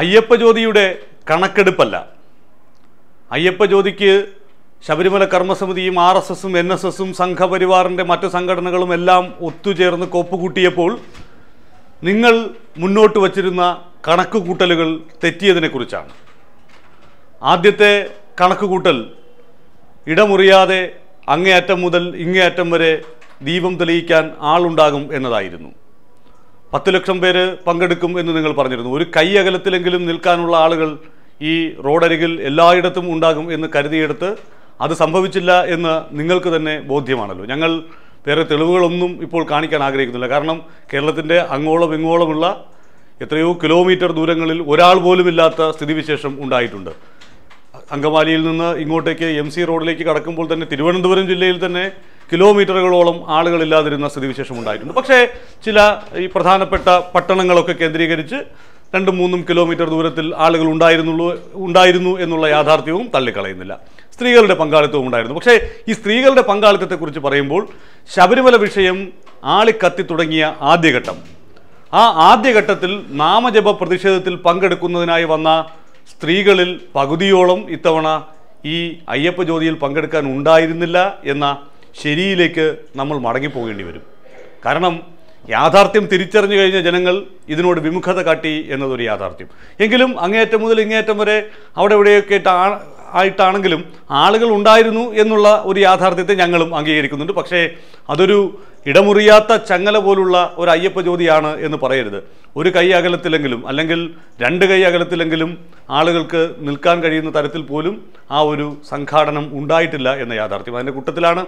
അയ്യപ്പ ജ്യോതിയുടെ കണക്കെടുപ്പല്ല അയ്യപ്പ ജ്യോതിക്ക് ശബരിമല കർമ്മസമിതിയും ആർ എസ് എസും എൻ എസ് എസും സംഘപരിവാറിൻ്റെ മറ്റു സംഘടനകളും എല്ലാം ഒത്തുചേർന്ന് കോപ്പുകൂട്ടിയപ്പോൾ നിങ്ങൾ മുന്നോട്ട് വച്ചിരുന്ന കണക്ക് കൂട്ടലുകൾ തെറ്റിയതിനെക്കുറിച്ചാണ് ആദ്യത്തെ കണക്ക് കൂട്ടൽ ഇടമുറിയാതെ അങ്ങേയറ്റം മുതൽ ഇങ്ങേയറ്റം വരെ ദീപം തെളിയിക്കാൻ ആളുണ്ടാകും എന്നതായിരുന്നു പത്ത് ലക്ഷം പേര് പങ്കെടുക്കും എന്ന് നിങ്ങൾ പറഞ്ഞിരുന്നു ഒരു കൈ അകലത്തിലെങ്കിലും നിൽക്കാനുള്ള ആളുകൾ ഈ റോഡരികിൽ എല്ലായിടത്തും ഉണ്ടാകും എന്ന് കരുതിയെടുത്ത് അത് സംഭവിച്ചില്ല എന്ന് നിങ്ങൾക്ക് തന്നെ ബോധ്യമാണല്ലോ ഞങ്ങൾ വേറെ തെളിവുകളൊന്നും ഇപ്പോൾ കാണിക്കാൻ ആഗ്രഹിക്കുന്നില്ല കാരണം കേരളത്തിൻ്റെ അങ്ങോളം ഇങ്ങോളമുള്ള എത്രയോ കിലോമീറ്റർ ദൂരങ്ങളിൽ ഒരാൾ പോലുമില്ലാത്ത സ്ഥിതിവിശേഷം ഉണ്ടായിട്ടുണ്ട് അങ്കമാലിയിൽ നിന്ന് ഇങ്ങോട്ടേക്ക് എം സി റോഡിലേക്ക് കടക്കുമ്പോൾ തന്നെ തിരുവനന്തപുരം ജില്ലയിൽ തന്നെ കിലോമീറ്ററുകളോളം ആളുകളില്ലാതിരുന്ന സ്ഥിതിവിശേഷം ഉണ്ടായിട്ടുണ്ട് പക്ഷേ ചില ഈ പ്രധാനപ്പെട്ട പട്ടണങ്ങളൊക്കെ കേന്ദ്രീകരിച്ച് രണ്ടും മൂന്നും കിലോമീറ്റർ ദൂരത്തിൽ ആളുകൾ ഉണ്ടായിരുന്നുള്ളൂ ഉണ്ടായിരുന്നു എന്നുള്ള യാഥാർത്ഥ്യവും തള്ളിക്കളയുന്നില്ല സ്ത്രീകളുടെ പങ്കാളിത്തവും ഉണ്ടായിരുന്നു പക്ഷേ ഈ സ്ത്രീകളുടെ പങ്കാളിത്തത്തെക്കുറിച്ച് പറയുമ്പോൾ ശബരിമല വിഷയം ആളിക്കത്തി തുടങ്ങിയ ആദ്യഘട്ടം ആ ആദ്യഘട്ടത്തിൽ നാമജപ പ്രതിഷേധത്തിൽ പങ്കെടുക്കുന്നതിനായി വന്ന സ്ത്രീകളിൽ പകുതിയോളം ഇത്തവണ ഈ അയ്യപ്പ ജ്യോതിയിൽ പങ്കെടുക്കാൻ ഉണ്ടായിരുന്നില്ല എന്ന ശരിയിലേക്ക് നമ്മൾ മടങ്ങിപ്പോകേണ്ടി വരും കാരണം യാഥാർത്ഥ്യം തിരിച്ചറിഞ്ഞു കഴിഞ്ഞ ജനങ്ങൾ ഇതിനോട് വിമുഖത കാട്ടി എന്നതൊരു യാഥാർത്ഥ്യം എങ്കിലും അങ്ങേയറ്റം മുതൽ ഇങ്ങേയറ്റം വരെ അവിടെ എവിടെയൊക്കെ ആയിട്ടാണെങ്കിലും ആളുകൾ ഉണ്ടായിരുന്നു എന്നുള്ള ഒരു യാഥാർത്ഥ്യത്തെ ഞങ്ങളും അംഗീകരിക്കുന്നുണ്ട് പക്ഷേ അതൊരു ഇടമുറിയാത്ത ചങ്ങല പോലുള്ള ഒരു അയ്യപ്പ ജ്യോതിയാണ് എന്ന് പറയരുത് ഒരു കൈ അകലത്തിലെങ്കിലും അല്ലെങ്കിൽ രണ്ട് കൈ അകലത്തിലെങ്കിലും ആളുകൾക്ക് നിൽക്കാൻ കഴിയുന്ന തരത്തിൽ പോലും ആ ഒരു സംഘാടനം ഉണ്ടായിട്ടില്ല എന്ന യാഥാർത്ഥ്യം അതിൻ്റെ കൂട്ടത്തിലാണ്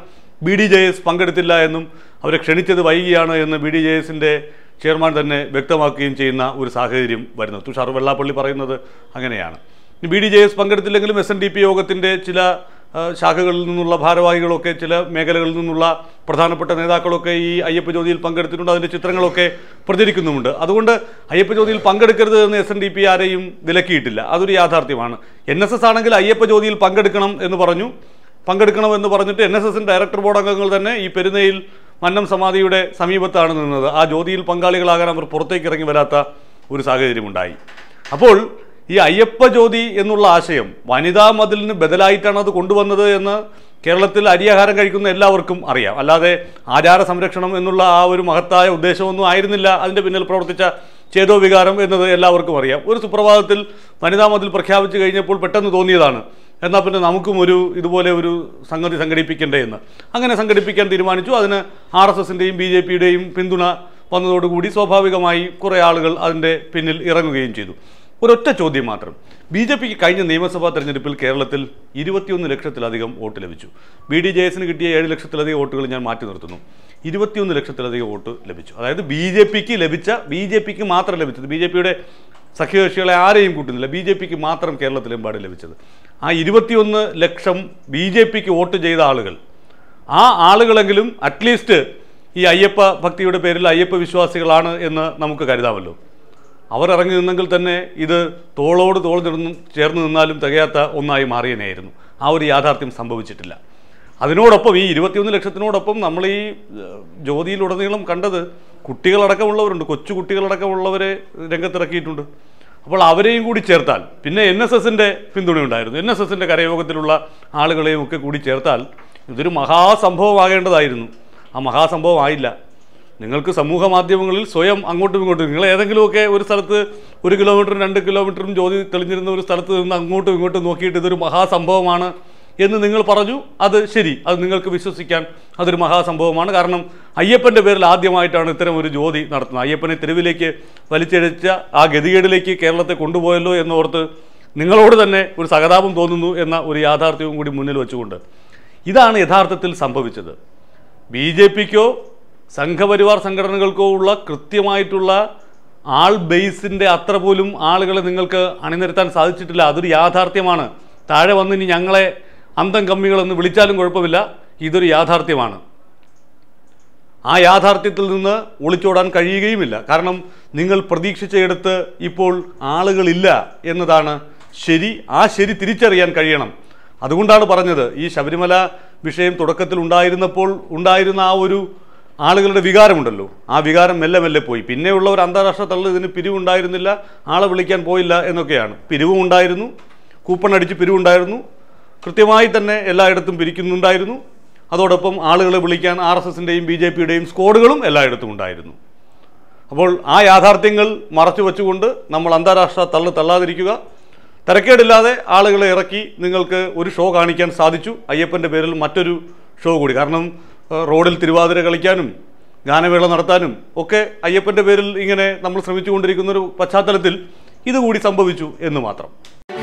ബി ഡി ജെ എസ് പങ്കെടുത്തില്ല എന്നും അവരെ ക്ഷണിച്ചത് വൈകിയാണ് എന്ന് ബി ഡി ജെ എസിൻ്റെ ചെയർമാൻ തന്നെ വ്യക്തമാക്കുകയും ചെയ്യുന്ന ഒരു സാഹചര്യം വരുന്നത് തുഷാർ വെള്ളാപ്പള്ളി പറയുന്നത് അങ്ങനെയാണ് ബി ഡി ജെ എസ് പങ്കെടുത്തില്ലെങ്കിലും എസ് എൻ ഡി പി യോഗത്തിൻ്റെ ചില ശാഖകളിൽ നിന്നുള്ള ഭാരവാഹികളൊക്കെ ചില മേഖലകളിൽ നിന്നുള്ള പ്രധാനപ്പെട്ട നേതാക്കളൊക്കെ ഈ അയ്യപ്പ ജ്യോതിയിൽ പങ്കെടുത്തിട്ടുണ്ട് അതിൻ്റെ ചിത്രങ്ങളൊക്കെ പ്രചരിക്കുന്നുമുണ്ട് അതുകൊണ്ട് അയ്യപ്പ ജ്യോതിയിൽ പങ്കെടുക്കരുത് എന്ന് എസ് എൻ ഡി പി ആരെയും വിലക്കിയിട്ടില്ല അതൊരു യാഥാർത്ഥ്യമാണ് എൻ എസ് എസ് ആണെങ്കിൽ അയ്യപ്പ ജ്യോതിയിൽ പങ്കെടുക്കണം എന്ന് പറഞ്ഞു എന്ന് പറഞ്ഞിട്ട് എൻ എസ് എസിൻ്റെ ഡയറക്ടർ ബോർഡ് അംഗങ്ങൾ തന്നെ ഈ പെരുന്നയിൽ മന്നം സമാധിയുടെ സമീപത്താണ് നിന്നത് ആ ജ്യോതിയിൽ പങ്കാളികളാകാൻ അവർ പുറത്തേക്ക് ഇറങ്ങി വരാത്ത ഒരു സാഹചര്യമുണ്ടായി അപ്പോൾ ഈ അയ്യപ്പ ജ്യോതി എന്നുള്ള ആശയം വനിതാ മതിലിന് ബദലായിട്ടാണ് അത് കൊണ്ടുവന്നത് എന്ന് കേരളത്തിൽ അരിയാഹാരം കഴിക്കുന്ന എല്ലാവർക്കും അറിയാം അല്ലാതെ ആചാര സംരക്ഷണം എന്നുള്ള ആ ഒരു മഹത്തായ ഉദ്ദേശമൊന്നും ആയിരുന്നില്ല അതിൻ്റെ പിന്നിൽ പ്രവർത്തിച്ച ചേതോ വികാരം എന്നത് എല്ലാവർക്കും അറിയാം ഒരു സുപ്രഭാതത്തിൽ വനിതാ മതിൽ പ്രഖ്യാപിച്ചു കഴിഞ്ഞപ്പോൾ പെട്ടെന്ന് തോന്നിയതാണ് എന്നാൽ പിന്നെ നമുക്കും ഒരു ഇതുപോലെ ഒരു സംഗതി സംഘടിപ്പിക്കണ്ടേ എന്ന് അങ്ങനെ സംഘടിപ്പിക്കാൻ തീരുമാനിച്ചു അതിന് ആർ എസ് എസിൻ്റെയും ബി ജെ പിയുടെയും പിന്തുണ വന്നതോടുകൂടി സ്വാഭാവികമായി കുറേ ആളുകൾ അതിൻ്റെ പിന്നിൽ ഇറങ്ങുകയും ചെയ്തു ഒരൊറ്റ ചോദ്യം മാത്രം ബി ജെ പിക്ക് കഴിഞ്ഞ നിയമസഭാ തെരഞ്ഞെടുപ്പിൽ കേരളത്തിൽ ഇരുപത്തിയൊന്ന് ലക്ഷത്തിലധികം വോട്ട് ലഭിച്ചു ബി ഡി ജെ എസിന് കിട്ടിയ ഏഴ് ലക്ഷത്തിലധികം വോട്ടുകൾ ഞാൻ മാറ്റി നിർത്തുന്നു ഇരുപത്തിയൊന്ന് ലക്ഷത്തിലധികം വോട്ട് ലഭിച്ചു അതായത് ബി ജെ പിക്ക് ലഭിച്ച ബി ജെ പിക്ക് മാത്രം ലഭിച്ചത് ബി ജെ പിയുടെ സഖ്യകക്ഷികളെ ആരെയും കൂട്ടുന്നില്ല ബി ജെ പിക്ക് മാത്രം കേരളത്തിലെമ്പാട് ലഭിച്ചത് ആ ഇരുപത്തിയൊന്ന് ലക്ഷം ബി ജെ പിക്ക് വോട്ട് ചെയ്ത ആളുകൾ ആ ആളുകളെങ്കിലും അറ്റ്ലീസ്റ്റ് ഈ അയ്യപ്പ ഭക്തിയുടെ പേരിൽ അയ്യപ്പ വിശ്വാസികളാണ് എന്ന് നമുക്ക് കരുതാമല്ലോ അവർ ഇറങ്ങി നിന്നെങ്കിൽ തന്നെ ഇത് തോളോട് തോൾ നിന്നും ചേർന്ന് നിന്നാലും തികയാത്ത ഒന്നായി മാറിയനെയായിരുന്നു ആ ഒരു യാഥാർത്ഥ്യം സംഭവിച്ചിട്ടില്ല അതിനോടൊപ്പം ഈ ഇരുപത്തിയൊന്ന് ലക്ഷത്തിനോടൊപ്പം നമ്മൾ ഈ ജ്യോതിയിലുടനീളം കണ്ടത് കുട്ടികളടക്കമുള്ളവരുണ്ട് കൊച്ചു കുട്ടികളടക്കമുള്ളവരെ രംഗത്തിറക്കിയിട്ടുണ്ട് അപ്പോൾ അവരെയും കൂടി ചേർത്താൽ പിന്നെ എൻ എസ് എസിൻ്റെ പിന്തുണയുണ്ടായിരുന്നു എൻ എസ് എസിൻ്റെ കരയോഗത്തിലുള്ള ആളുകളെയും ഒക്കെ കൂടി ചേർത്താൽ ഇതൊരു മഹാസംഭവമാകേണ്ടതായിരുന്നു ആ മഹാസംഭവമായില്ല നിങ്ങൾക്ക് സമൂഹ മാധ്യമങ്ങളിൽ സ്വയം അങ്ങോട്ടും ഇങ്ങോട്ടും നിങ്ങൾ ഏതെങ്കിലുമൊക്കെ ഒരു സ്ഥലത്ത് ഒരു കിലോമീറ്ററും രണ്ട് കിലോമീറ്ററും ജ്യോതി തെളിഞ്ഞിരുന്ന ഒരു സ്ഥലത്ത് നിന്ന് അങ്ങോട്ടും ഇങ്ങോട്ടും നോക്കിയിട്ട് ഇതൊരു മഹാസംഭവമാണ് എന്ന് നിങ്ങൾ പറഞ്ഞു അത് ശരി അത് നിങ്ങൾക്ക് വിശ്വസിക്കാൻ അതൊരു മഹാസംഭവമാണ് കാരണം അയ്യപ്പൻ്റെ പേരിൽ ആദ്യമായിട്ടാണ് ഇത്തരം ഒരു ജ്യോതി നടത്തുന്നത് അയ്യപ്പനെ തെരുവിലേക്ക് വലിച്ചെഴിച്ച ആ ഗതികേടിലേക്ക് കേരളത്തെ കൊണ്ടുപോയല്ലോ എന്നോർത്ത് നിങ്ങളോട് തന്നെ ഒരു സഹതാപം തോന്നുന്നു എന്ന ഒരു യാഥാർത്ഥ്യവും കൂടി മുന്നിൽ വെച്ചുകൊണ്ട് ഇതാണ് യഥാർത്ഥത്തിൽ സംഭവിച്ചത് ബി ജെ പിക്കോ സംഘപരിവാർ സംഘടനകൾക്കോ ഉള്ള കൃത്യമായിട്ടുള്ള ആൾ ബേസിൻ്റെ അത്ര പോലും ആളുകളെ നിങ്ങൾക്ക് അണിനിരത്താൻ സാധിച്ചിട്ടില്ല അതൊരു യാഥാർത്ഥ്യമാണ് താഴെ വന്ന് ഇനി ഞങ്ങളെ അന്തം കമ്മികളെന്ന് വിളിച്ചാലും കുഴപ്പമില്ല ഇതൊരു യാഥാർത്ഥ്യമാണ് ആ യാഥാർത്ഥ്യത്തിൽ നിന്ന് ഒളിച്ചോടാൻ കഴിയുകയുമില്ല കാരണം നിങ്ങൾ പ്രതീക്ഷിച്ചയിടത്ത് ഇപ്പോൾ ആളുകളില്ല എന്നതാണ് ശരി ആ ശരി തിരിച്ചറിയാൻ കഴിയണം അതുകൊണ്ടാണ് പറഞ്ഞത് ഈ ശബരിമല വിഷയം തുടക്കത്തിൽ ഉണ്ടായിരുന്നപ്പോൾ ഉണ്ടായിരുന്ന ആ ഒരു ആളുകളുടെ വികാരമുണ്ടല്ലോ ആ വികാരം മെല്ലെ മെല്ലെ പോയി പിന്നെയുള്ള ഒരു അന്താരാഷ്ട്ര തള്ളു ഇതിന് പിരിവുണ്ടായിരുന്നില്ല ആളെ വിളിക്കാൻ പോയില്ല എന്നൊക്കെയാണ് പിരിവും ഉണ്ടായിരുന്നു കൂപ്പൺ അടിച്ച് പിരിവുണ്ടായിരുന്നു കൃത്യമായി തന്നെ എല്ലായിടത്തും പിരിക്കുന്നുണ്ടായിരുന്നു അതോടൊപ്പം ആളുകളെ വിളിക്കാൻ ആർ എസ് എസിൻ്റെയും ബി ജെ പിയുടെയും സ്ക്വാഡുകളും എല്ലായിടത്തും ഉണ്ടായിരുന്നു അപ്പോൾ ആ യാഥാർത്ഥ്യങ്ങൾ മറച്ചു വെച്ചുകൊണ്ട് നമ്മൾ അന്താരാഷ്ട്ര തള്ളു തള്ളാതിരിക്കുക തിരക്കേടില്ലാതെ ആളുകളെ ഇറക്കി നിങ്ങൾക്ക് ഒരു ഷോ കാണിക്കാൻ സാധിച്ചു അയ്യപ്പൻ്റെ പേരിൽ മറ്റൊരു ഷോ കൂടി കാരണം റോഡിൽ തിരുവാതിര കളിക്കാനും ഗാനവേള നടത്താനും ഒക്കെ അയ്യപ്പൻ്റെ പേരിൽ ഇങ്ങനെ നമ്മൾ ശ്രമിച്ചുകൊണ്ടിരിക്കുന്നൊരു പശ്ചാത്തലത്തിൽ ഇതുകൂടി സംഭവിച്ചു എന്ന് മാത്രം